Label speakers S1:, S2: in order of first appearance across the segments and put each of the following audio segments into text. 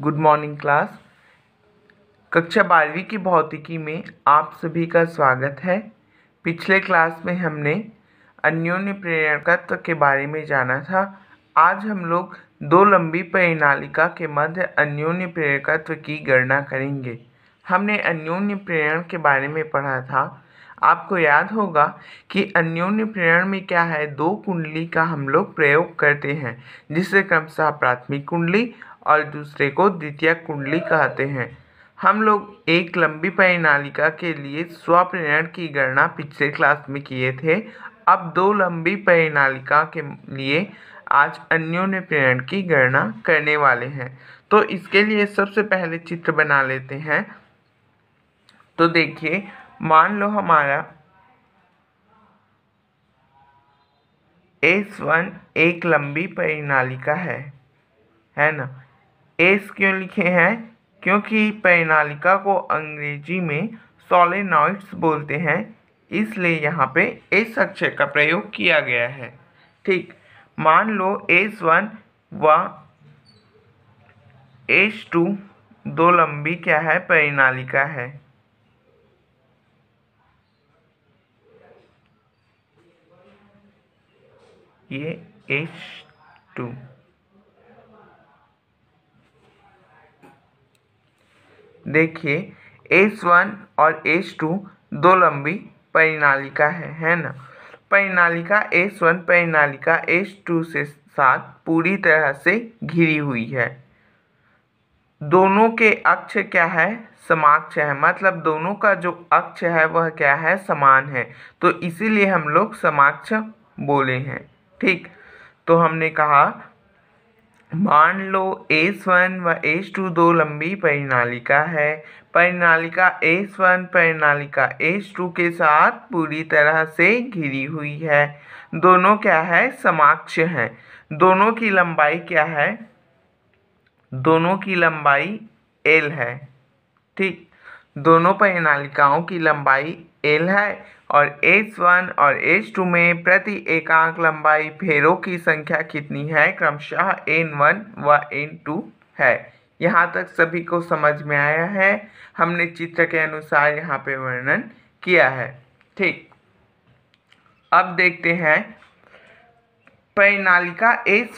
S1: good morning class कक्षा बारहवीं की भौतिकी में आप सभी का स्वागत है पिछले क्लास में हमने अन्योन्य प्रेरकत्व के बारे में जाना था आज हम लोग दो लंबी परिणालिका के मध्य अन्योन्य प्रेरकत्व की गणना करेंगे हमने अन्योन्य प्रेरण के बारे में पढ़ा था आपको याद होगा कि अन्योन्य प्रेरण में क्या है दो कुंडली का हम लोग प्रयोग करते हैं जिसे क्रमशः प्राथमिक कुंडली और दूसरे को द्वितीय कुंडली कहते हैं हम लोग एक लंबी परिनालिका के लिए स्वप्रेरण की गणना पिछले क्लास में किए थे अब दो लंबी परिनालिका के लिए आज अन्योन्य प्रेरण की गणना करने वाले हैं तो इसके लिए सबसे पहले चित्र बना लेते हैं तो देखिए मान लो हमारा एस वन एक लंबी परिनालिका है है ना एस क्यों लिखे हैं क्योंकि पैनालिका को अंग्रेजी में सोलेनॉइड्स बोलते हैं इसलिए यहाँ पे एस अक्षर का प्रयोग किया गया है ठीक मान लो एस वन व एस टू दो लंबी क्या है परिनालिका है ये एच टू देखिए एस वन और एस टू दो लंबी परिनालिका है है ना परिनालिका एस वन परिनालिका एस टू से साथ पूरी तरह से घिरी हुई है दोनों के अक्ष क्या है समाक्ष है मतलब दोनों का जो अक्ष है वह क्या है समान है तो इसीलिए हम लोग समाक्ष बोले हैं ठीक तो हमने कहा मान लो एस वन व एस टू दो लंबी परिनालिका है परिनालिका परिणालिका परिनालिका टू के साथ पूरी तरह से घिरी हुई है दोनों क्या है समाक्ष हैं दोनों की लंबाई क्या है दोनों की लंबाई एल है ठीक दोनों परिनालिकाओं की लंबाई एल है और वन और टू में प्रति एकांक लंबाई फेरों की संख्या कितनी है क्रमशः एन वन व एन टू है यहाँ तक सभी को समझ में आया है हमने चित्र के अनुसार यहाँ पे वर्णन किया है ठीक अब देखते हैं परिणालिका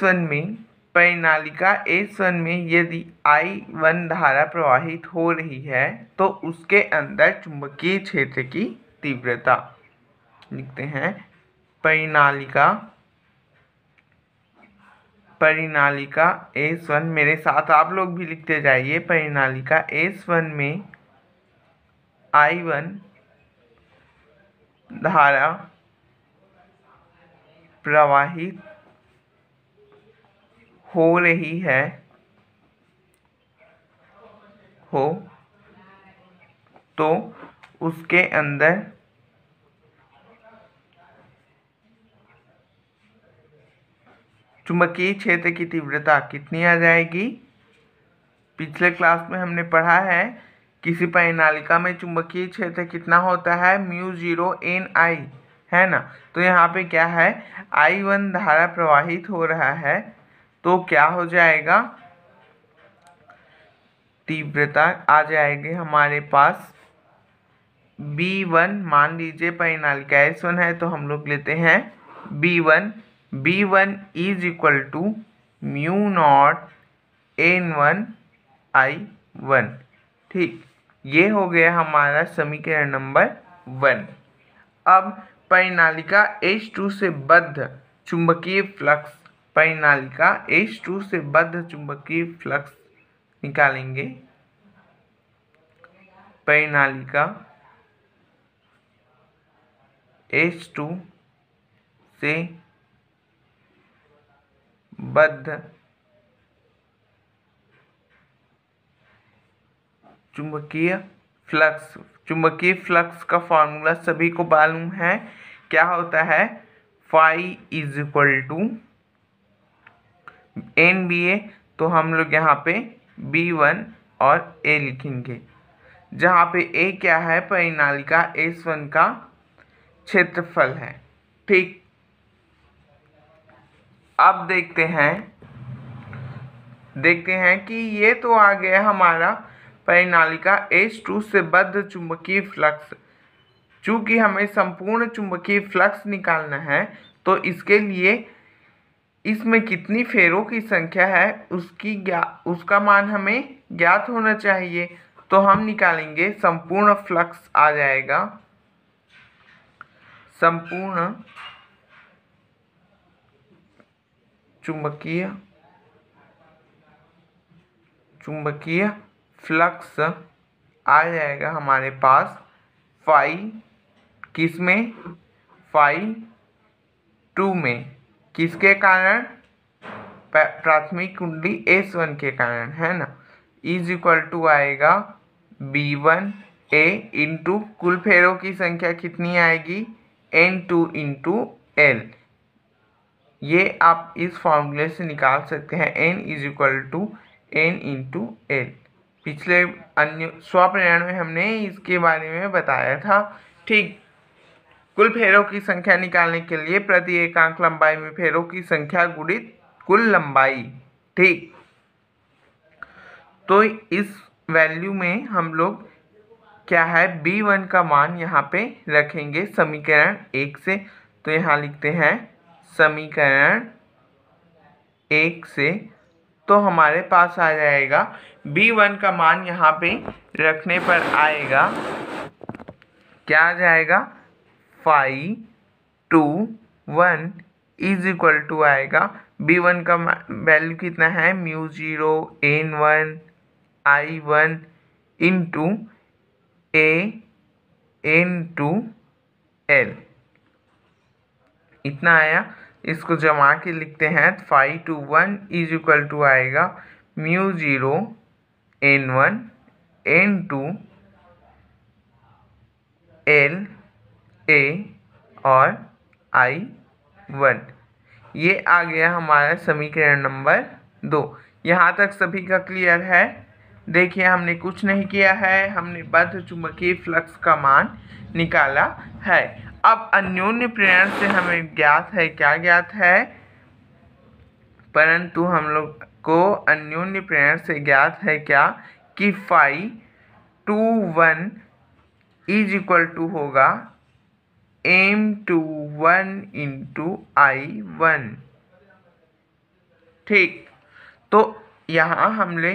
S1: वन में परिणालिका वन में यदि आई वन धारा प्रवाहित हो रही है तो उसके अंदर चुंबकीय क्षेत्र की तीव्रता लिखते हैं परिणालिका परिणालिका एस वन मेरे साथ आप लोग भी लिखते जाइए परिणालिका एस वन में आई वन धारा प्रवाहित हो रही है हो तो उसके अंदर चुंबकीय क्षेत्र की तीव्रता कितनी आ जाएगी पिछले क्लास में हमने पढ़ा है किसी परिनालिका में चुंबकीय क्षेत्र कितना होता है म्यू जीरो एन आई है ना तो यहाँ पे क्या है आई वन धारा प्रवाहित हो रहा है तो क्या हो जाएगा तीव्रता आ जाएगी हमारे पास बी वन मान लीजिए परिनालिका एस वन है तो हम लोग लेते हैं B one B one is equal to mu not N one I one ठीक ये हो गया हमारा समीकरण नंबर वन अब परिणालिका एच टू से बद्ध चुंबकीय फ्लक्स परिणालिका एच टू से बद्ध चुंबकीय फ्लक्स निकालेंगे परिणालिका एच टू से बद्ध चुंबकीय फ्लक्स चुंबकीय फ्लक्स का फॉर्मूला सभी को मालूम है क्या होता है five is equal to N B A तो हम लोग यहाँ पे बी वन और ए लिखेंगे जहाँ पे ए क्या है परिणालिका एस वन का क्षेत्रफल है ठीक अब देखते हैं देखते हैं कि ये तो आ गया हमारा परिणालिका एच टू से बद्ध चुंबकीय फ्लक्स चूँकि हमें संपूर्ण चुंबकीय फ्लक्स निकालना है तो इसके लिए इसमें कितनी फेरों की संख्या है उसकी ज्ञा उसका मान हमें ज्ञात होना चाहिए तो हम निकालेंगे संपूर्ण फ्लक्स आ जाएगा संपूर्ण चुंबकीय चुंबकीय फ्लक्स आ जाएगा हमारे पास फाइ किस में फाइ टू में किसके कारण प्राथमिक कुंडली एस वन के कारण है ना इज इक्वल टू आएगा बी वन ए इंटू कुल फेरों की संख्या कितनी आएगी एन टू इंटू एल ये आप इस फॉर्मूले से निकाल सकते हैं N is equal to N into L पिछले अन्य स्वप्रयाण में हमने इसके बारे में बताया था ठीक कुल फेरों की संख्या निकालने के लिए प्रति एकांक लंबाई में फेरों की संख्या गुणित कुल लंबाई ठीक तो इस वैल्यू में हम लोग क्या है बी वन का मान यहाँ पे रखेंगे समीकरण एक से तो यहाँ लिखते हैं समीकरण एक से तो हमारे पास आ जाएगा बी वन का मान यहाँ पे रखने पर आएगा क्या आ जाएगा five two one is equal to आएगा बी वन का वैल्यू कितना है mu zero N one I one in two A N two L इतना आया इसको जमा के लिखते हैं five two one is equal to आएगा mu zero N one N two L A और आई वन ये आ गया हमारा समीकरण नंबर दो यहाँ तक सभी का क्लियर है देखिए हमने कुछ नहीं किया है हमने बद्ध चुंबकीय फ्लक्स का मान निकाला है अब अन्योन्य प्रेरण से हमें ज्ञात है क्या ज्ञात है परंतु हम लोग को अन्योन्य प्रेरण से ज्ञात है क्या कि five two one is equal to होगा M two one into I one ठीक तो यहाँ हमने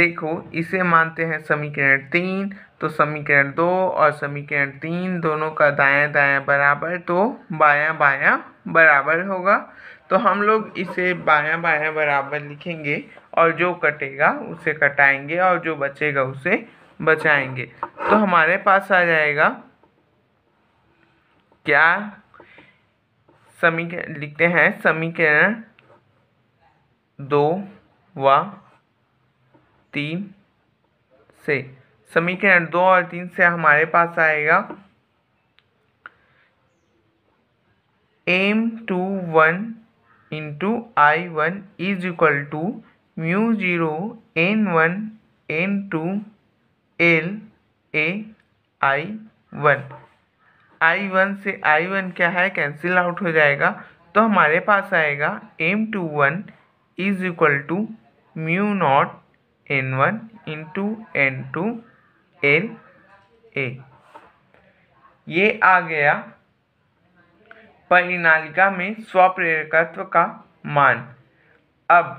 S1: देखो इसे मानते हैं समीकरण तीन तो समीकरण दो और समीकरण तीन दोनों का दायां दायां बराबर तो बायां बायां बराबर होगा तो हम लोग इसे बायां बायां बराबर लिखेंगे और जो कटेगा उसे कटाएंगे और जो बचेगा उसे बचाएंगे तो हमारे पास आ जाएगा क्या समीकरण लिखते हैं समीकरण दो व तीन से समीकरण दो और तीन से हमारे पास आएगा M two one into I one is equal to mu zero N one N two L A I one I one से आई वन क्या है कैंसिल आउट हो जाएगा तो हमारे पास आएगा M two one is equal to mu not N one into N two L A ये आ गया परिनालिका में स्वप्रेरकत्व का मान अब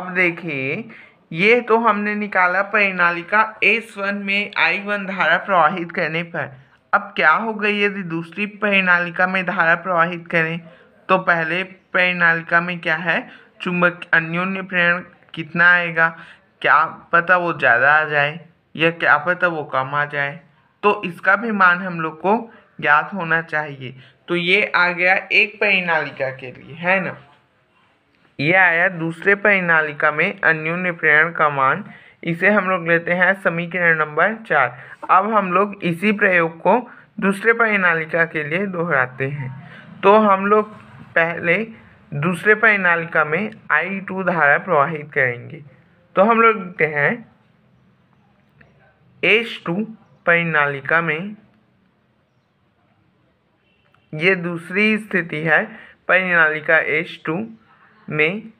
S1: अब देखिए ये तो हमने निकाला परिनालिका एस वन में आई वन धारा प्रवाहित करने पर अब क्या होगा यदि दूसरी परिनालिका में धारा प्रवाहित करें तो पहले परिनालिका में क्या है चुंबक अन्योन्य प्रेरण कितना आएगा क्या पता वो ज़्यादा आ जाए या क्या पता वो कम आ जाए तो इसका भी मान हम लोग को ज्ञात होना चाहिए तो ये आ गया एक परिणालिका के लिए है ना ये आया दूसरे परिणालिका में अन्यून्य प्रेरण का मान इसे हम लोग लेते हैं समीकरण नंबर चार अब हम लोग इसी प्रयोग को दूसरे परिणालिका के लिए दोहराते हैं तो हम लोग पहले दूसरे परिणालिका में आई टू धारा प्रवाहित करेंगे तो हम लोग लिखते हैं एच टू परिनालिका में ये दूसरी स्थिति है परिनालिका एच टू में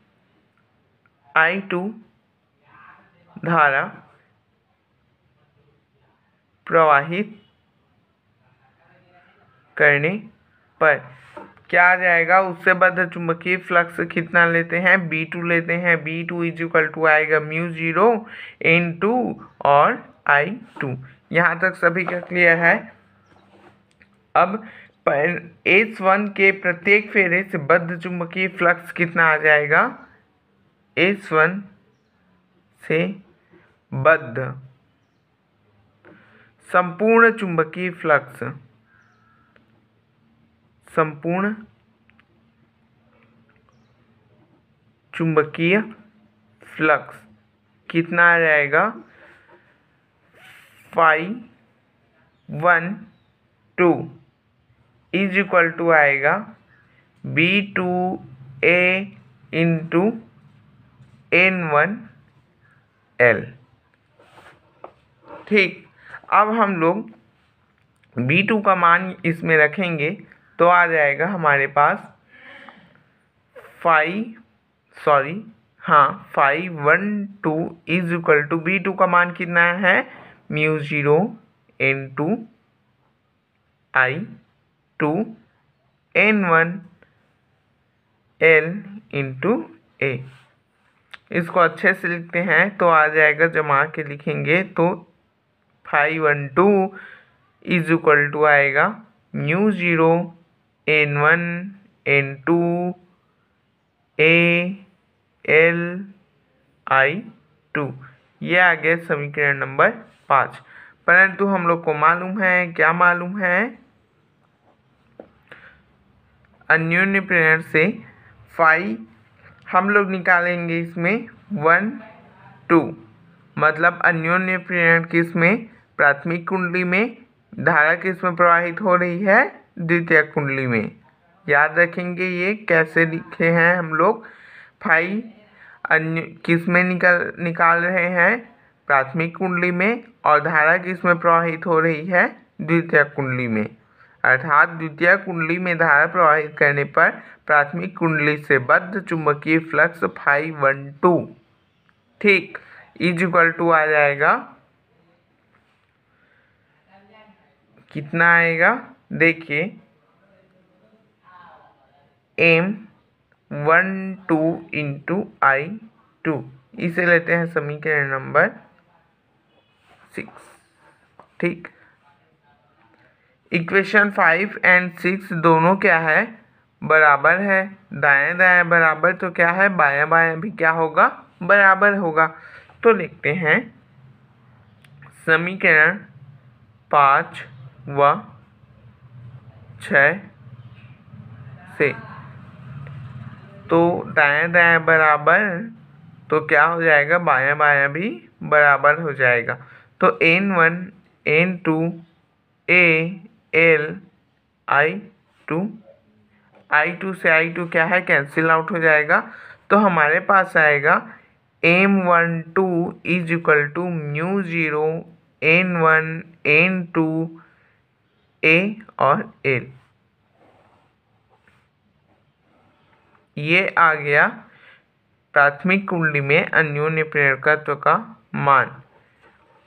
S1: आई टू धारा प्रवाहित करने पर क्या आ जाएगा उससे बद चुंबकीय फ्लक्स कितना लेते हैं बी टू लेते हैं B two is equal to आएगा म्यू जीरो एन टू और आई टू यहाँ तक सभी का क्लियर है अब एस वन के प्रत्येक फेरे से बद्ध चुंबकीय फ्लक्स कितना आ जाएगा एस वन से बद्ध संपूर्ण चुंबकीय फ्लक्स संपूर्ण चुंबकीय फ्लक्स कितना आ जाएगा five one two is equal to आएगा B two A into N one L ठीक अब हम लोग बी टू का मान इसमें रखेंगे तो आ जाएगा हमारे पास फाइव सॉरी हाँ five one two is equal to B two का मान कितना है mu zero N two I two N one L into A इसको अच्छे से लिखते हैं तो आ जाएगा जमा के लिखेंगे तो five one two is equal to आएगा mu zero N one N two A L I two ये आ गया समीकरण नंबर पाँच परंतु हम लोग को मालूम है क्या मालूम है अन्योन्य प्रेरण से फाइव हम लोग निकालेंगे इसमें वन टू मतलब अन्योन्य प्रेरण किस में प्राथमिक कुंडली में धारा किस में प्रवाहित हो रही है द्वितीय कुंडली में याद रखेंगे ये कैसे लिखे हैं हम लोग फाइव अन्य किस में निकल निकाल रहे हैं प्राथमिक कुंडली में और धारा किस में प्रवाहित हो रही है द्वितीय कुंडली में अर्थात द्वितीय कुंडली में धारा प्रवाहित करने पर प्राथमिक कुंडली से बद्ध चुंबकीय फ्लक्स फाइव वन टू ठीक इज इक्वल टू आ जाएगा कितना आएगा देखिए M one two into I two इसे लेते हैं समीकरण नंबर सिक्स ठीक इक्वेशन फाइव एंड सिक्स दोनों क्या है बराबर है दाएं दाएं बराबर तो क्या है बाया बाया भी क्या होगा बराबर होगा तो लिखते हैं समीकरण पाँच व छः से तो दाया दाया बराबर तो क्या हो जाएगा बाया बाया भी बराबर हो जाएगा तो N one N two A L I two I two से आई टू क्या है कैंसिल आउट हो जाएगा तो हमारे पास आएगा M one two is equal to mu zero N one N two A और एल ये आ गया प्राथमिक कुंडली में अन्योन्य प्रेरकत्व का मान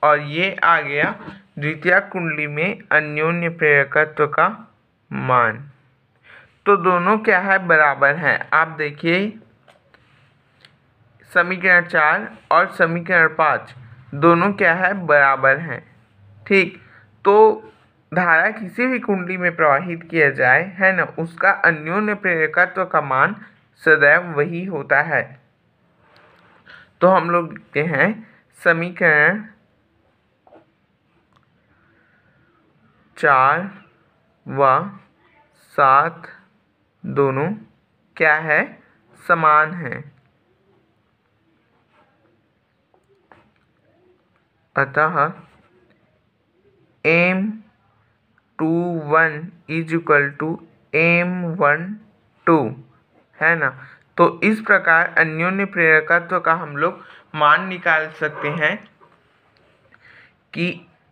S1: और ये आ गया द्वितीय कुंडली में अन्योन्य प्रेरकत्व का मान तो दोनों क्या है बराबर है आप देखिए समीकरण चार और समीकरण पाँच दोनों क्या है बराबर हैं ठीक तो धारा किसी भी कुंडली में प्रवाहित किया जाए है ना उसका अन्योन्य प्रेरकत्व का मान सदैव वही होता है तो हम लोग लिखते हैं समीकरण चार व सात दोनों क्या है समान है अतः M two one is equal to M one two है ना तो इस प्रकार अन्योन्य प्रेरकत्व का हम लोग मान निकाल सकते हैं कि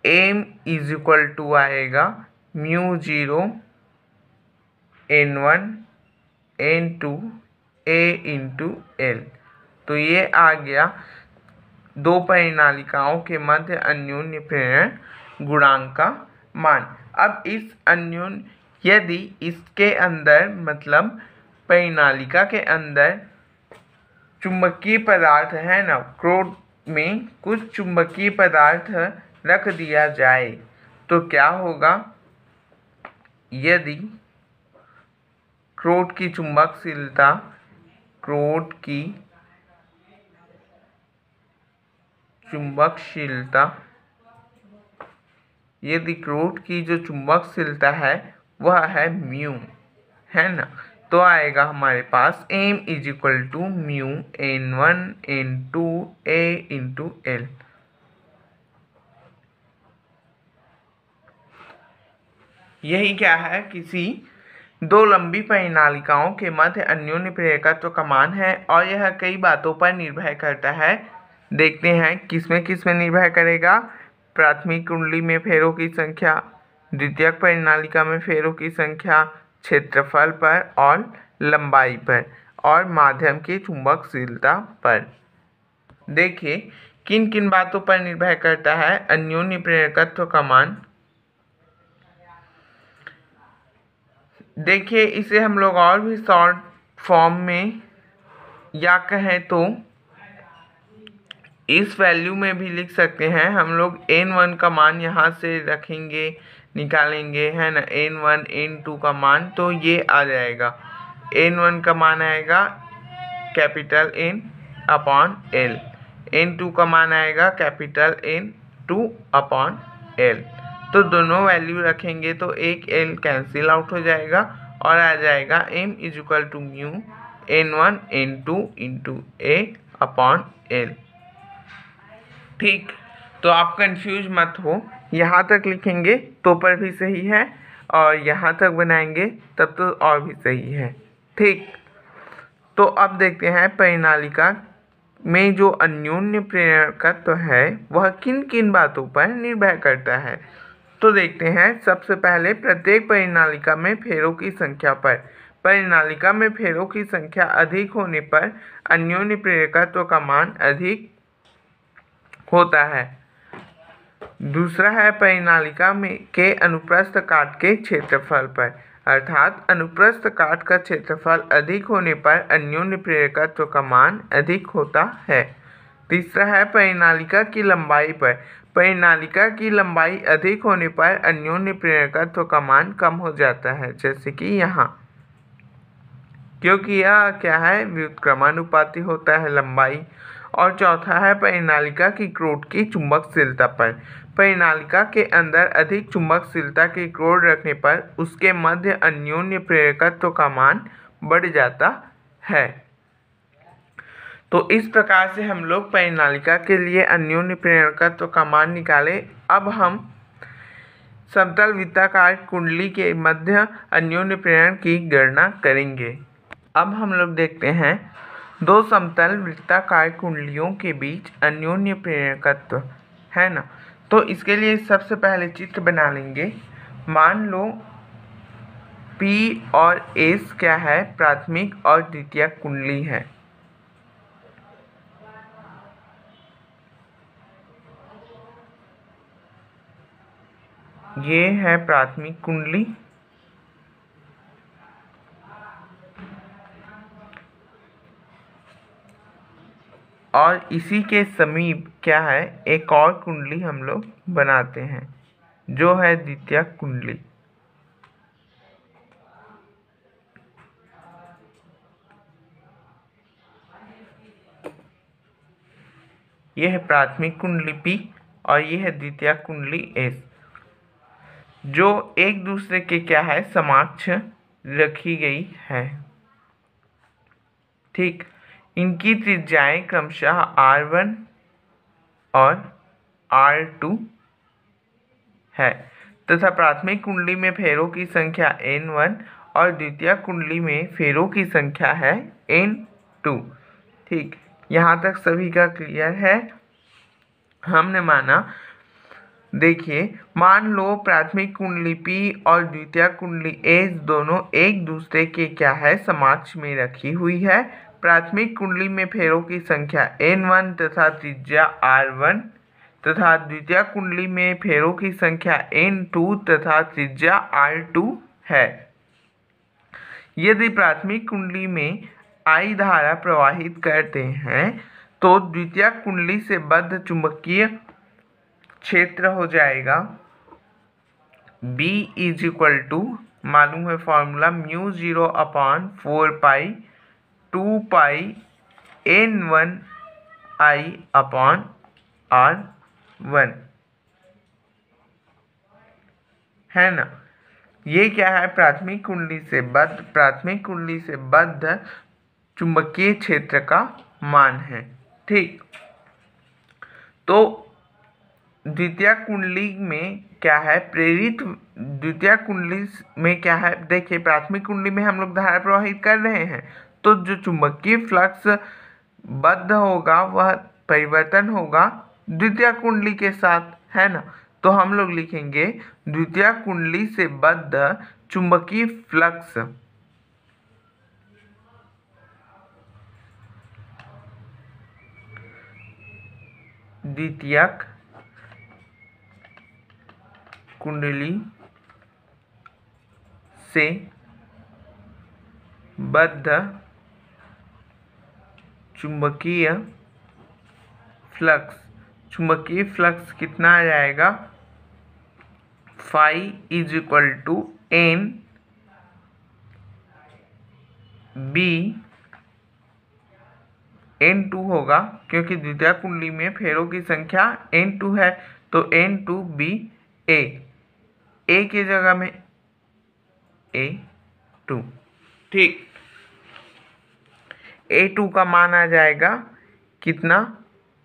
S1: एम इज इक्वल टू आएगा mu zero N one N two A into L तो ये आ गया दो परिणालिकाओं के मध्य अन्योन्य प्रेरण गुणांक का मान अब इस अन्यून यदि इसके अंदर मतलब परिणालिका के अंदर चुंबकीय पदार्थ है ना क्रोड में कुछ चुंबकीय पदार्थ रख दिया जाए तो क्या होगा यदि क्रोड की चुंबकशीलता क्रोड की चुंबकशीलता यदि रूट की जो चुंबक शीलता है वह है म्यू है ना तो आएगा हमारे पास M is equal to mu N one N two A into L यही क्या है किसी दो लंबी परिनालिकाओं के मध्य अन्योन्य प्रेरकत्व का मान है और यह कई बातों पर निर्भर करता है देखते हैं किसमें किसमें निर्भर करेगा प्राथमिक कुंडली में फेरों की संख्या द्वितीयक परिणालिका में फेरों की संख्या क्षेत्रफल पर और लंबाई पर और माध्यम की चुंबकशीलता पर देखिए किन किन बातों पर निर्भर करता है अन्योन्य प्रेरकत्व का मान देखिए इसे हम लोग और भी शॉर्ट फॉर्म में या कहें तो इस वैल्यू में भी लिख सकते हैं हम लोग एन वन का मान यहाँ से रखेंगे निकालेंगे है ना एन वन एन टू का मान तो ये आ जाएगा एन वन का मान आएगा capital N upon L N two का मान आएगा capital N two upon L तो दोनों वैल्यू रखेंगे तो एक एल कैंसिल आउट हो जाएगा और आ जाएगा M is equal to mu N one N two into A upon L ठीक तो आप कंफ्यूज मत हो यहाँ तक लिखेंगे तो पर भी सही है और यहाँ तक बनाएंगे तब तो और भी सही है ठीक तो अब देखते हैं परिणालिका में जो अन्योन्य प्रेरकत्व तो है वह किन किन बातों पर निर्भर करता है तो देखते हैं सबसे पहले प्रत्येक परिणालिका में फेरों की संख्या पर परिणालिका में फेरों की संख्या अधिक होने पर अन्योन्य प्रेरकत्व तो का मान अधिक होता है दूसरा है परिनालिका में के अनुप्रस्थ काट के क्षेत्रफल पर अर्थात अनुप्रस्थ काट का क्षेत्रफल अधिक होने पर अन्योन्य प्रेरकत्व का मान अधिक होता है तीसरा है परिनालिका की लंबाई पर परिनालिका की लंबाई अधिक होने पर अन्योन्य प्रेरकत्व का मान कम हो जाता है जैसे कि यहाँ क्योंकि यह क्या है व्युत्क्रमानुपाती होता है लंबाई और चौथा है परिनालिका की क्रोड की चुंबकशीलता पर परिनालिका के अंदर अधिक चुंबकशीलता की क्रोड रखने पर उसके मध्य अन्योन्य प्रेरकत्व का मान बढ़ जाता है तो इस प्रकार से हम लोग परिनालिका के लिए अन्योन्य प्रेरकत्व का मान निकाले अब हम समतल वित्ताकार कुंडली के मध्य अन्योन्य प्रेरण की गणना करेंगे अब हम लोग देखते हैं दो समतल वृत्ताकार कुंडलियों के बीच अन्योन्य प्रेरकत्व है ना तो इसके लिए सबसे पहले चित्र बना लेंगे मान लो पी और एस क्या है प्राथमिक और द्वितीय कुंडली है ये है प्राथमिक कुंडली और इसी के समीप क्या है एक और कुंडली हम लोग बनाते हैं जो है द्वितीय कुंडली यह है प्राथमिक कुंडली पी और यह है द्वितीय कुंडली एस जो एक दूसरे के क्या है समाक्ष रखी गई है ठीक इनकी त्रिज्याएं क्रमशः आर वन और आर टू है तथा प्राथमिक कुंडली में फेरों की संख्या एन वन और द्वितीय कुंडली में फेरों की संख्या है एन टू ठीक यहाँ तक सभी का क्लियर है हमने माना देखिए मान लो प्राथमिक कुंडली पी और द्वितीय कुंडली ए दोनों एक दूसरे के क्या है समाज में रखी हुई है प्राथमिक कुंडली में फेरों की संख्या एन वन तथा त्रिज्या आर वन तथा द्वितीय कुंडली में फेरों की संख्या एन टू तथा त्रिज्या आर टू है यदि प्राथमिक कुंडली में आई धारा प्रवाहित करते हैं तो द्वितीय कुंडली से बद्ध चुंबकीय क्षेत्र हो जाएगा B इज इक्वल टू मालूम है formula mu zero upon four pi two pi N one I upon R one है ना ये क्या है प्राथमिक कुंडली से बद्ध प्राथमिक कुंडली से बद्ध चुंबकीय क्षेत्र का मान है ठीक तो द्वितीय कुंडली में क्या है प्रेरित द्वितीय कुंडली में क्या है देखिए प्राथमिक कुंडली में हम लोग धारा प्रवाहित कर रहे हैं तो जो चुंबकीय फ्लक्स बद्ध होगा वह परिवर्तन होगा द्वितीय कुंडली के साथ है ना तो हम लोग लिखेंगे द्वितीय कुंडली से बद्ध चुंबकीय फ्लक्स द्वितीय कुंडली से बद्ध चुंबकीय फ्लक्स चुंबकीय फ्लक्स कितना आ जाएगा five is equal to N B N two होगा क्योंकि द्वितीय कुंडली में फेरों की संख्या एन टू है तो N two B A A की जगह में ए टू ठीक ए टू का मान आ जाएगा कितना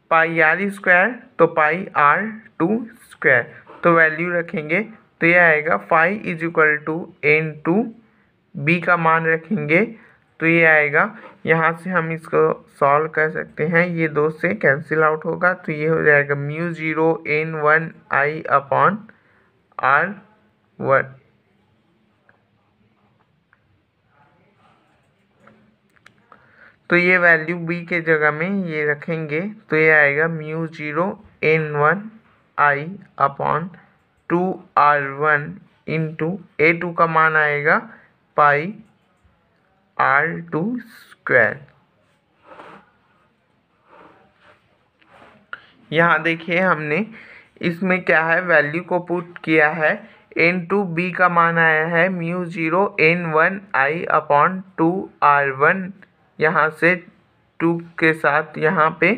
S1: पाई आर स्क्वायर तो पाई आर टू स्क्वायर तो वैल्यू रखेंगे तो यह आएगा five is equal to N two B का मान रखेंगे तो ये आएगा यहाँ से हम इसको सॉल्व कर सकते हैं ये दो से कैंसिल आउट होगा तो ये हो जाएगा mu zero N one I upon R one तो ये वैल्यू बी के जगह में ये रखेंगे तो ये आएगा mu zero N one I upon two R one into A two का मान आएगा पाई आर टू स्क्वायर यहाँ देखिए हमने इसमें क्या है वैल्यू को पुट किया है एन टू बी का मान आया है mu zero N one I upon two R one यहाँ से टू के साथ यहाँ पे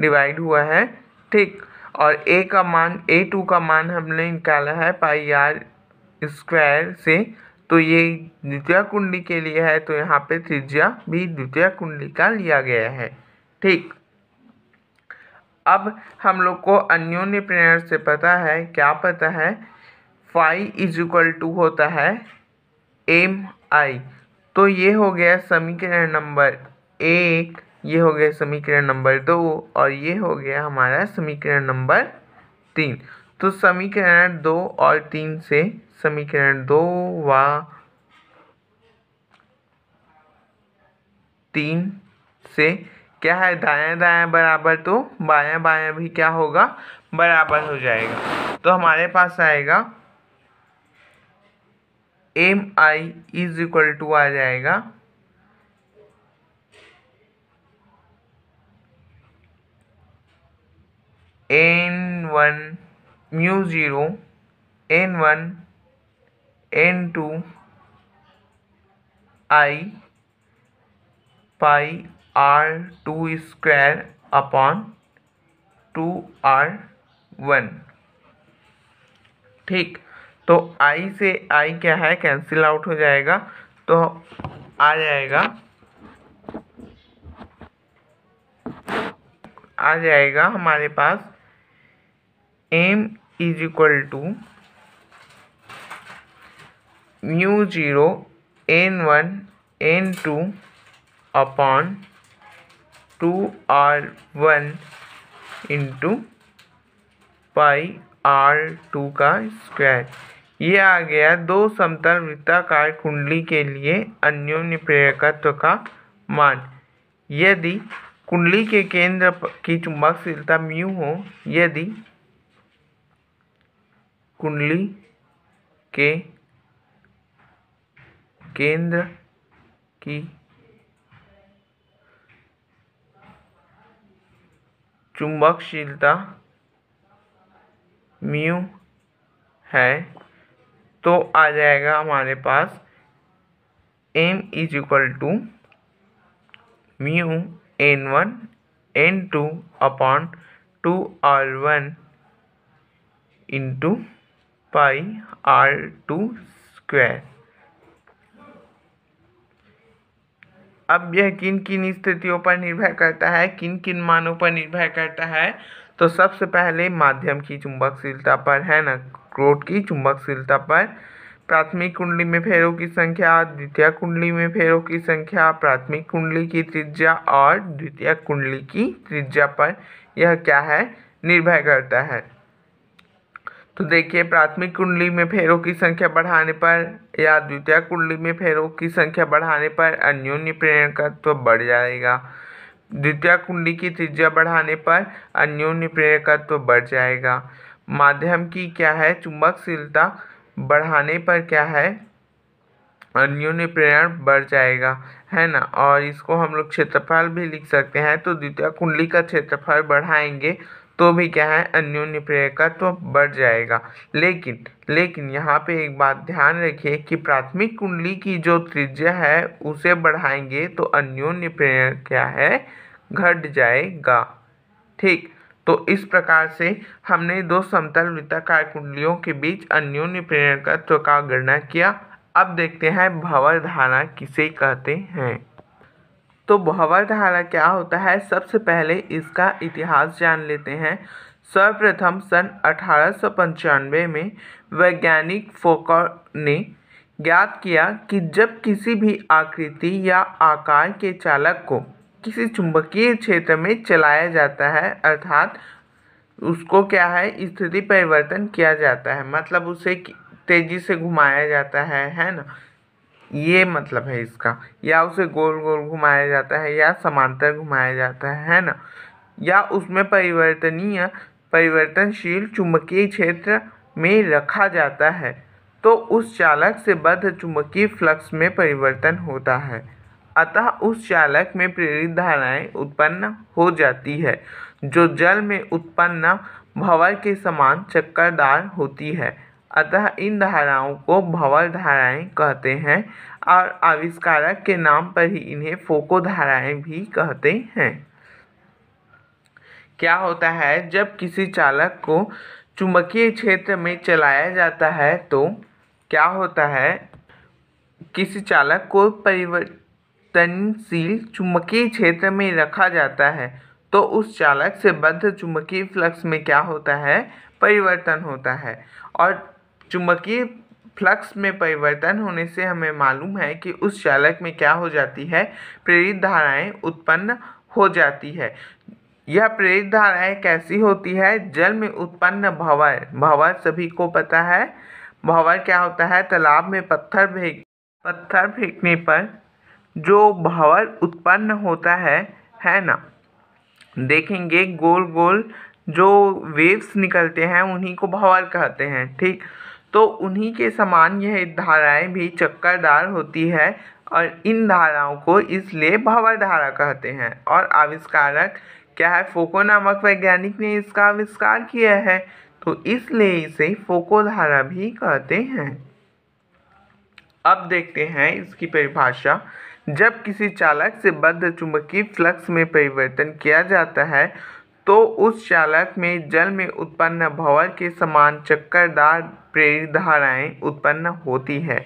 S1: डिवाइड हुआ है ठीक और ए का मान ए टू का मान हमने निकाला है पाई आर स्क्वायर से तो ये द्वितीय कुंडली के लिए है तो यहाँ पे त्रिज्या भी द्वितीय कुंडली का लिया गया है ठीक अब हम लोग को अन्योन्य प्रेरणा से पता है क्या पता है फाइव इज इक्वल टू होता है एम आई तो ये हो गया समीकरण नंबर एक ये हो गया समीकरण नंबर दो और ये हो गया हमारा समीकरण नंबर तीन तो समीकरण दो और तीन से समीकरण दो व तीन से क्या है दाया दाया बराबर तो बाया बाया भी क्या होगा बराबर हो जाएगा तो हमारे पास आएगा M I is equal to आ जाएगा N one mu zero N one N two I pi R two square upon two R one ठीक तो आई से आई क्या है कैंसिल आउट हो जाएगा तो आ जाएगा आ जाएगा हमारे पास M is equal to mu zero N one N two upon two R one into pi R two का स्क्वायर यह आ गया दो समतल वृत्ताकार कुंडली के लिए अन्योन्य प्रेरकत्व का मान यदि कुंडली के केंद्र की चुंबकशीलता म्यू हो यदि कुंडली के केंद्र की चुंबकशीलता म्यू है तो आ जाएगा हमारे पास M is equal to mu N one N two upon two R one into pi R two square अब यह किन किन स्थितियों पर निर्भर करता है किन किन मानों पर निर्भर करता है तो सबसे पहले माध्यम की चुंबकशीलता पर है ना क्रोध की चुंबकशीलता पर प्राथमिक कुंडली में फेरों की संख्या द्वितीय कुंडली में फेरों की संख्या प्राथमिक कुंडली की त्रिज्या और द्वितीय कुंडली की त्रिज्या पर यह क्या है निर्भर करता है तो देखिए प्राथमिक कुंडली में फेरों की संख्या बढ़ाने पर या द्वितीय कुंडली में फेरों की संख्या बढ़ाने पर अन्योन्य प्रेरण तत्व तो बढ़ जाएगा द्वितीय कुंडली की त्रिज्या बढ़ाने पर अन्योन्य प्रेरण तत्व तो बढ़ जाएगा माध्यम की क्या है चुंबकशीलता बढ़ाने पर क्या है न्यून प्रेरण बढ़ जाएगा है ना और इसको हम लोग क्षेत्रफल भी लिख सकते हैं तो द्वितीय कुंडली का क्षेत्रफल बढ़ाएंगे तो भी क्या है अन्योन्य प्रेरकत्व तो बढ़ जाएगा लेकिन लेकिन यहाँ पे एक बात ध्यान रखिए कि प्राथमिक कुंडली की जो त्रिज्या है उसे बढ़ाएंगे तो अन्योन्य प्रेरण क्या है घट जाएगा ठीक तो इस प्रकार से हमने दो समतल वृत्ताकार कुंडलियों के बीच अन्योन्य प्रेरकत्व का गणना किया अब देखते हैं भंवर धारा किसे कहते हैं तो भंवर धारा क्या होता है सबसे पहले इसका इतिहास जान लेते हैं सर्वप्रथम सन अठारह में वैज्ञानिक फोकर ने ज्ञात किया कि जब किसी भी आकृति या आकार के चालक को किसी चुंबकीय क्षेत्र में चलाया जाता है अर्थात उसको क्या है स्थिति परिवर्तन किया जाता है मतलब उसे तेज़ी से घुमाया जाता है है ना ये मतलब है इसका या उसे गोल गोल घुमाया जाता है या समांतर घुमाया जाता है है ना या उसमें परिवर्तनीय परिवर्तनशील चुंबकीय क्षेत्र में रखा जाता है तो उस चालक से बद्ध चुंबकीय फ्लक्स में परिवर्तन होता है अतः उस चालक में प्रेरित धाराएं उत्पन्न हो जाती है जो जल में उत्पन्न भंवर के समान चक्करदार होती है अतः इन धाराओं को भंवर धाराएं कहते हैं और आविष्कारक के नाम पर ही इन्हें फोको धाराएं भी कहते हैं क्या होता है जब किसी चालक को चुंबकीय क्षेत्र में चलाया जाता है तो क्या होता है किसी चालक को परिवर्तन संवेदनशील चुंबकीय क्षेत्र में रखा जाता है तो उस चालक से बद्ध चुंबकीय फ्लक्स में क्या होता है परिवर्तन होता है और चुंबकीय फ्लक्स में परिवर्तन होने से हमें मालूम है कि उस चालक में क्या हो जाती है प्रेरित धाराएं उत्पन्न हो जाती है यह प्रेरित धाराएं कैसी होती है जल में उत्पन्न भंवर भंवर सभी को पता है भंवर क्या होता है तालाब में पत्थर फेंक पत्थर फेंकने पर जो भंवर उत्पन्न होता है है ना देखेंगे गोल गोल जो वेव्स निकलते हैं उन्हीं को भंवर कहते हैं ठीक तो उन्हीं के समान यह धाराएं भी चक्करदार होती है और इन धाराओं को इसलिए भंवर धारा कहते हैं और आविष्कारक क्या है फोको नामक वैज्ञानिक ने इसका आविष्कार किया है तो इसलिए इसे फोको धारा भी कहते हैं अब देखते हैं इसकी परिभाषा जब किसी चालक से बद्ध चुंबकीय फ्लक्स में परिवर्तन किया जाता है तो उस चालक में जल में उत्पन्न भंवर के समान चक्करदार प्रेरित धाराएं उत्पन्न होती है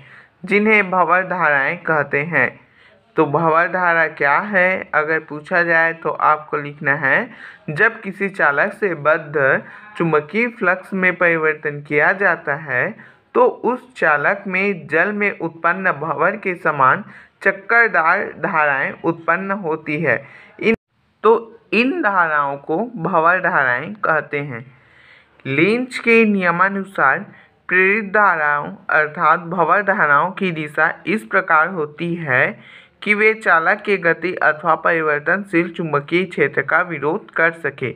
S1: जिन्हें भंवर धाराएं कहते हैं तो भवर धारा क्या है अगर पूछा जाए तो आपको लिखना है जब किसी चालक से बद्ध चुंबकीय फ्लक्स में परिवर्तन किया जाता है तो उस चालक में जल में उत्पन्न भंवर के समान चक्करदार धाराएं उत्पन्न होती है इन तो इन धाराओं को भंवर धाराएं कहते हैं लिंच के नियमानुसार प्रेरित धाराओं अर्थात भंवर धाराओं की दिशा इस प्रकार होती है कि वे चालक के गति अथवा परिवर्तनशील चुंबकीय क्षेत्र का विरोध कर सके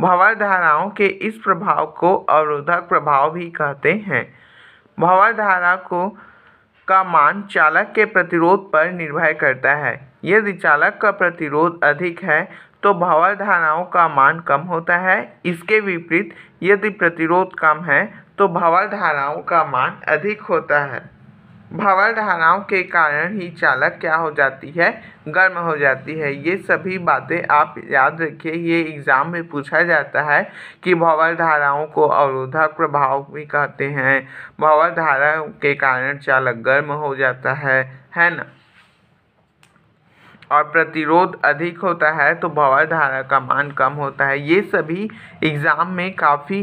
S1: भंवर धाराओं के इस प्रभाव को अवरोधक प्रभाव भी कहते हैं भंवर धारा को का मान चालक के प्रतिरोध पर निर्भर करता है यदि चालक का प्रतिरोध अधिक है तो धाराओं का मान कम होता है इसके विपरीत यदि प्रतिरोध कम है तो धाराओं का मान अधिक होता है भंवर धाराओं के कारण ही चालक क्या हो जाती है गर्म हो जाती है ये सभी बातें आप याद रखिए ये एग्ज़ाम में पूछा जाता है कि भंवर धाराओं को अवरोधक प्रभाव भी कहते हैं भंवर धारा के कारण चालक गर्म हो जाता है है ना और प्रतिरोध अधिक होता है तो भंवर धारा का मान कम होता है ये सभी एग्ज़ाम में काफ़ी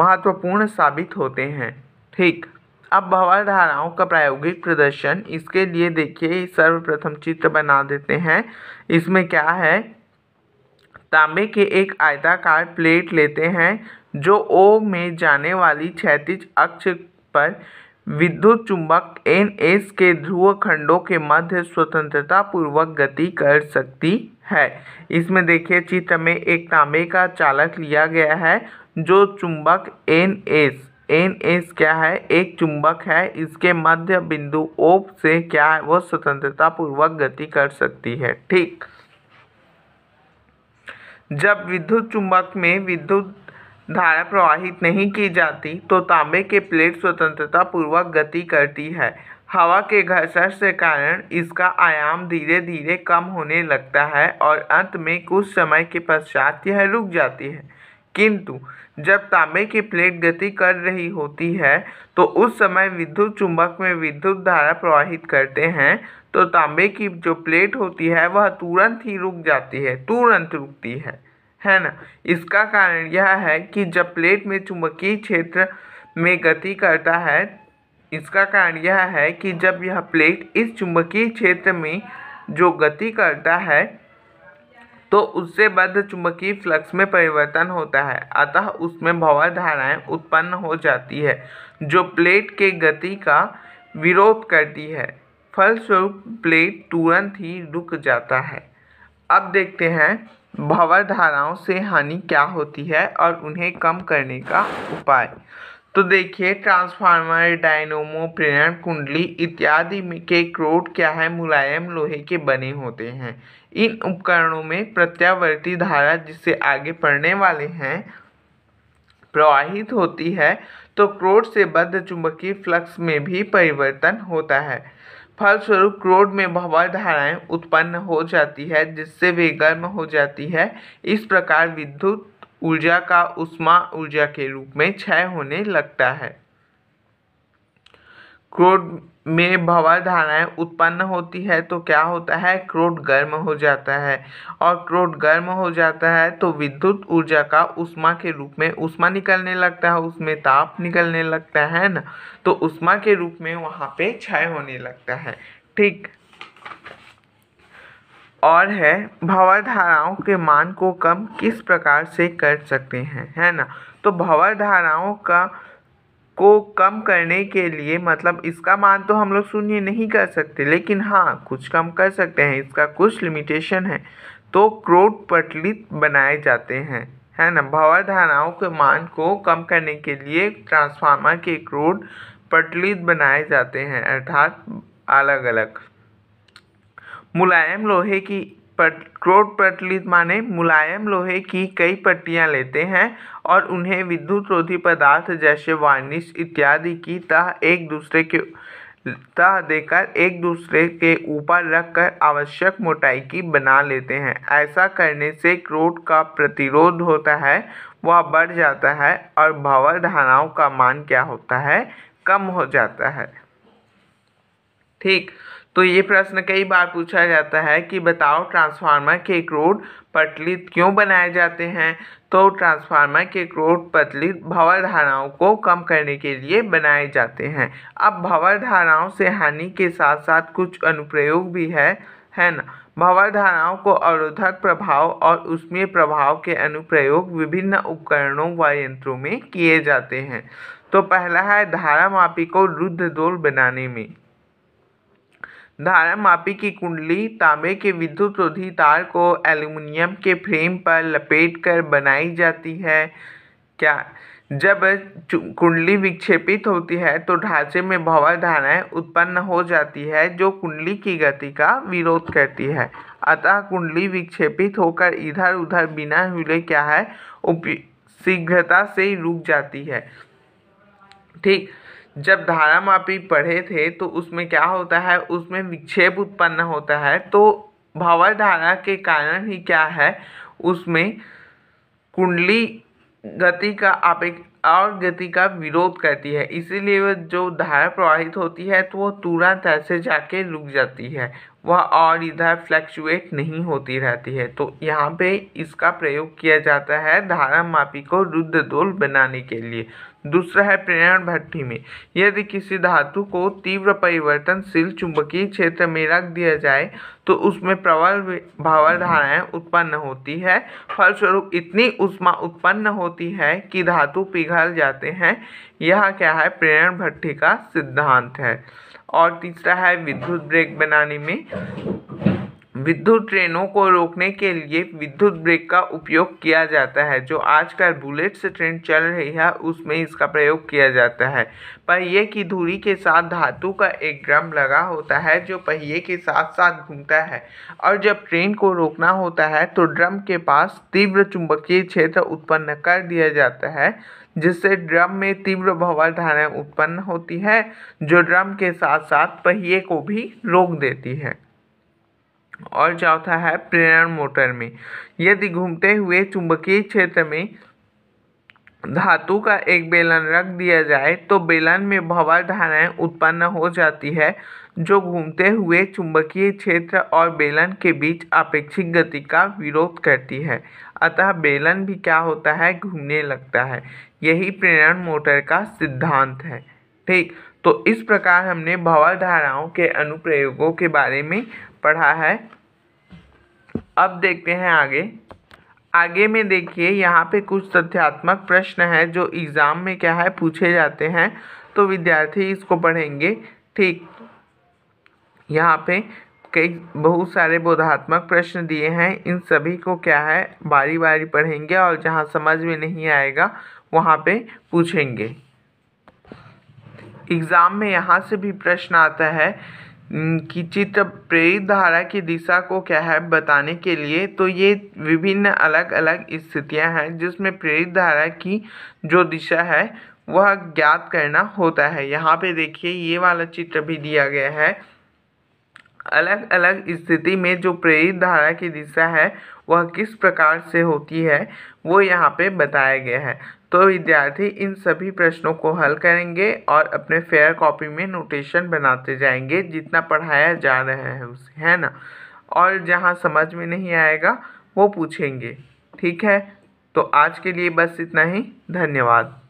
S1: महत्वपूर्ण साबित होते हैं ठीक अब भवन धाराओं का प्रायोगिक प्रदर्शन इसके लिए देखिए सर्वप्रथम चित्र बना देते हैं इसमें क्या है तांबे के एक आयताकार प्लेट लेते हैं जो ओ में जाने वाली क्षैतिज अक्ष पर विद्युत चुंबक एन एस के ध्रुव खंडों के मध्य स्वतंत्रता पूर्वक गति कर सकती है इसमें देखिए चित्र में एक तांबे का चालक लिया गया है जो चुंबक एन एस एस क्या है एक चुंबक है इसके मध्य बिंदु ओ से क्या स्वतंत्रता स्वतंत्रतापूर्वक गति कर सकती है ठीक जब विद्युत चुंबक में विद्युत धारा प्रवाहित नहीं की जाती तो तांबे के प्लेट स्वतंत्रतापूर्वक गति करती है हवा के घर्षण से कारण इसका आयाम धीरे धीरे कम होने लगता है और अंत में कुछ समय के पश्चात यह रुक जाती है किंतु जब तांबे की प्लेट गति कर रही होती है तो उस समय विद्युत चुंबक में विद्युत धारा प्रवाहित करते हैं तो तांबे की जो प्लेट होती है वह तुरंत ही रुक जाती है तुरंत रुकती है है ना इसका कारण यह है कि जब प्लेट में चुंबकीय क्षेत्र में गति करता है इसका कारण यह है कि जब यह प्लेट इस चुंबकीय क्षेत्र में जो गति करता है तो उससे बद्ध चुंबकीय फ्लक्स में परिवर्तन होता है अतः उसमें भवर धाराएं उत्पन्न हो जाती है जो प्लेट के गति का विरोध करती है फलस्वरूप प्लेट तुरंत ही रुक जाता है अब देखते हैं भवर धाराओं से हानि क्या होती है और उन्हें कम करने का उपाय तो देखिए ट्रांसफार्मर डायनोमो प्रेरण कुंडली इत्यादि के क्रोड क्या है मुलायम लोहे के बने होते हैं इन उपकरणों में प्रत्यावर्ती धारा जिससे आगे पढ़ने वाले हैं प्रवाहित होती है तो क्रोड से बद्ध चुंबकीय फ्लक्स में भी परिवर्तन होता है फलस्वरूप क्रोड में भवर धाराएं उत्पन्न हो जाती है जिससे वे गर्म हो जाती है इस प्रकार विद्युत ऊर्जा का उष्मा ऊर्जा के रूप में क्षय होने लगता है क्रोड में भवर धाराएँ उत्पन्न होती है तो क्या होता है क्रोध गर्म हो जाता है और क्रोध गर्म हो जाता है तो विद्युत ऊर्जा का उष्मा के रूप में उष्मा निकलने लगता है उसमें ताप निकलने लगता है ना तो उष्मा के रूप में वहाँ पे क्षय होने लगता है ठीक और है भवर धाराओं के मान को कम किस प्रकार से कर सकते हैं है ना तो भवर धाराओं का को कम करने के लिए मतलब इसका मान तो हम लोग शून्य नहीं कर सकते लेकिन हाँ कुछ कम कर सकते हैं इसका कुछ लिमिटेशन है तो क्रोड पटलित बनाए जाते हैं है ना भवाधाराओं के मान को कम करने के लिए ट्रांसफार्मर के क्रोड पटलित बनाए जाते हैं अर्थात अलग अलग मुलायम लोहे की कठोर प्रचलित माने मुलायम लोहे की कई पट्टियाँ लेते हैं और उन्हें विद्युत रोधी पदार्थ जैसे वार्निश इत्यादि की तह एक दूसरे के तह देकर एक दूसरे के ऊपर रखकर आवश्यक मोटाई की बना लेते हैं ऐसा करने से क्रोट का प्रतिरोध होता है वह बढ़ जाता है और भवधाराओं का मान क्या होता है कम हो जाता है ठीक तो ये प्रश्न कई बार पूछा जाता है कि बताओ ट्रांसफार्मर के क्रोड पटलित क्यों बनाए जाते हैं तो ट्रांसफार्मर के क्रोड पटलित भवर धाराओं को कम करने के लिए बनाए जाते हैं अब भवर धाराओं से हानि के साथ साथ कुछ अनुप्रयोग भी है है ना भवर धाराओं को अवरोधक प्रभाव और उसमें प्रभाव के अनुप्रयोग विभिन्न उपकरणों व यंत्रों में किए जाते हैं तो पहला है धारा मापी को रुद्ध दोल बनाने में धारा मापी की कुंडली तांबे के विद्युत रोधी तार को एल्यूमिनियम के फ्रेम पर लपेट कर बनाई जाती है क्या जब कुंडली विक्षेपित होती है तो ढांचे में भवर धाराएं उत्पन्न हो जाती है जो कुंडली की गति का विरोध करती है अतः कुंडली विक्षेपित होकर इधर उधर बिना हिले क्या है शीघ्रता से रुक जाती है ठीक जब धारा मापी पढ़े थे तो उसमें क्या होता है उसमें विक्षेप उत्पन्न होता है तो भावर धारा के कारण ही क्या है उसमें कुंडली गति का अपेक्ष और गति का विरोध करती है इसीलिए वह जो धारा प्रवाहित होती है तो वह तुरंत ऐसे जाके रुक जाती है वह और इधर फ्लैक्चुएट नहीं होती रहती है तो यहाँ पे इसका प्रयोग किया जाता है धारा मापी को रुद्ध दोल बनाने के लिए दूसरा है प्रेरण भट्टी में यदि किसी धातु को तीव्र परिवर्तनशील चुंबकीय क्षेत्र में रख दिया जाए तो उसमें प्रबल भावर धाराएं उत्पन्न होती है फलस्वरूप इतनी उष्मा उत्पन्न होती है कि धातु पिघल जाते हैं यह क्या है प्रेरण भट्टी का सिद्धांत है और तीसरा है विद्युत ब्रेक बनाने में विद्युत ट्रेनों को रोकने के लिए विद्युत ब्रेक का उपयोग किया जाता है जो आजकल बुलेट से ट्रेन चल रही है उसमें इसका प्रयोग किया जाता है पहिए की धुरी के साथ धातु का एक ड्रम लगा होता है जो पहिए के साथ साथ घूमता है और जब ट्रेन को रोकना होता है तो ड्रम के पास तीव्र चुंबकीय क्षेत्र उत्पन्न कर दिया जाता है जिससे ड्रम में तीव्र भवर धाराएँ उत्पन्न होती है जो ड्रम के साथ साथ पहिए को भी रोक देती है और चौथा है प्रेरण मोटर में यदि घूमते हुए चुंबकीय क्षेत्र में धातु का एक बेलन रख दिया जाए तो बेलन में भवर धाराएं उत्पन्न हो जाती है जो घूमते हुए चुंबकीय क्षेत्र और बेलन के बीच अपेक्षिक गति का विरोध करती है अतः बेलन भी क्या होता है घूमने लगता है यही प्रेरण मोटर का सिद्धांत है ठीक तो इस प्रकार हमने भवल धाराओं के अनुप्रयोगों के बारे में पढ़ा है अब देखते हैं आगे आगे में देखिए यहाँ पे कुछ तथ्यात्मक प्रश्न हैं जो एग्ज़ाम में क्या है पूछे जाते हैं तो विद्यार्थी इसको पढ़ेंगे ठीक यहाँ पे कई बहुत सारे बोधात्मक प्रश्न दिए हैं इन सभी को क्या है बारी बारी पढ़ेंगे और जहाँ समझ में नहीं आएगा वहाँ पे पूछेंगे एग्ज़ाम में यहाँ से भी प्रश्न आता है कि चित्र प्रेरित धारा की दिशा को क्या है बताने के लिए तो ये विभिन्न अलग अलग स्थितियाँ हैं जिसमें प्रेरित धारा की जो दिशा है वह ज्ञात करना होता है यहाँ पे देखिए ये वाला चित्र भी दिया गया है अलग अलग स्थिति में जो प्रेरित धारा की दिशा है वह किस प्रकार से होती है वो यहाँ पे बताया गया है तो विद्यार्थी इन सभी प्रश्नों को हल करेंगे और अपने फेयर कॉपी में नोटेशन बनाते जाएंगे जितना पढ़ाया जा रहा है उसे है ना और जहाँ समझ में नहीं आएगा वो पूछेंगे ठीक है तो आज के लिए बस इतना ही धन्यवाद